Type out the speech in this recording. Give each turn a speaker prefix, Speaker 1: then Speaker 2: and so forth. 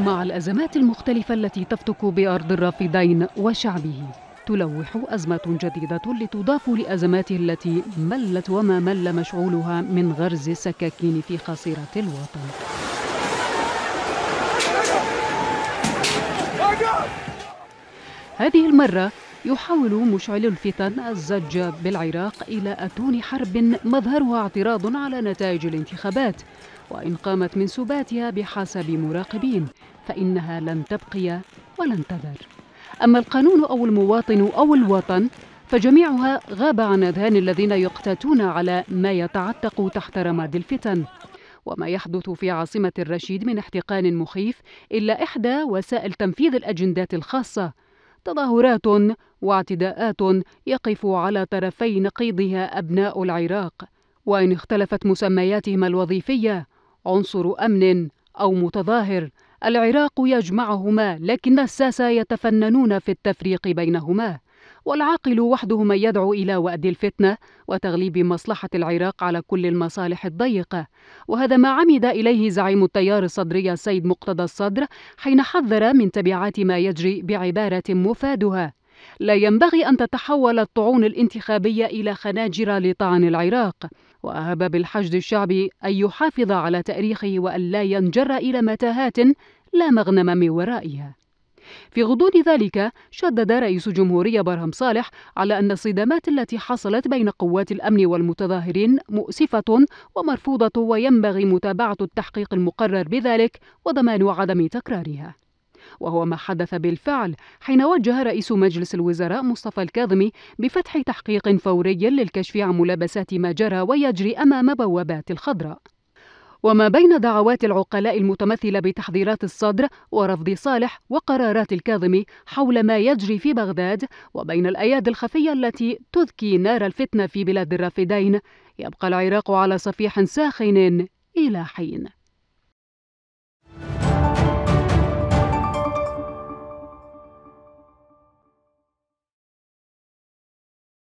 Speaker 1: مع الأزمات المختلفة التي تفتك بأرض الرافدين وشعبه تلوح أزمة جديدة لتضاف لأزماته التي ملت وما مل مشعولها من غرز السكاكين في خصيرة الوطن هذه المرة يحاول مشعل الفتن الزج بالعراق إلى أتون حرب مظهرها اعتراض على نتائج الانتخابات وإن قامت من سباتها بحسب مراقبين فإنها لن تبقي ولن تذر أما القانون أو المواطن أو الوطن فجميعها غاب عن أذهان الذين يقتاتون على ما يتعتق تحت رماد الفتن وما يحدث في عاصمة الرشيد من احتقان مخيف إلا إحدى وسائل تنفيذ الأجندات الخاصة تظاهرات واعتداءات يقف على طرفي نقيضها أبناء العراق وإن اختلفت مسمياتهم الوظيفية عنصر أمن أو متظاهر العراق يجمعهما لكن الساسة يتفننون في التفريق بينهما والعاقل وحده من يدعو الى وأد الفتنه وتغليب مصلحه العراق على كل المصالح الضيقه وهذا ما عمد اليه زعيم التيار الصدري السيد مقتدى الصدر حين حذر من تبعات ما يجري بعباره مفادها لا ينبغي أن تتحول الطعون الانتخابية إلى خناجر لطعن العراق وأهب بالحشد الشعبي أن يحافظ على تاريخه وأن لا ينجر إلى متاهات لا مغنم من ورائها في غضون ذلك شدد رئيس جمهورية برهم صالح على أن الصدامات التي حصلت بين قوات الأمن والمتظاهرين مؤسفة ومرفوضة وينبغي متابعة التحقيق المقرر بذلك وضمان عدم تكرارها وهو ما حدث بالفعل حين وجه رئيس مجلس الوزراء مصطفى الكاظمي بفتح تحقيق فوري للكشف عن ملابسات ما جرى ويجري أمام بوابات الخضراء وما بين دعوات العقلاء المتمثلة بتحذيرات الصدر ورفض صالح وقرارات الكاظمي حول ما يجري في بغداد وبين الأيادي الخفية التي تذكي نار الفتنة في بلاد الرافدين يبقى العراق على صفيح ساخن إلى حين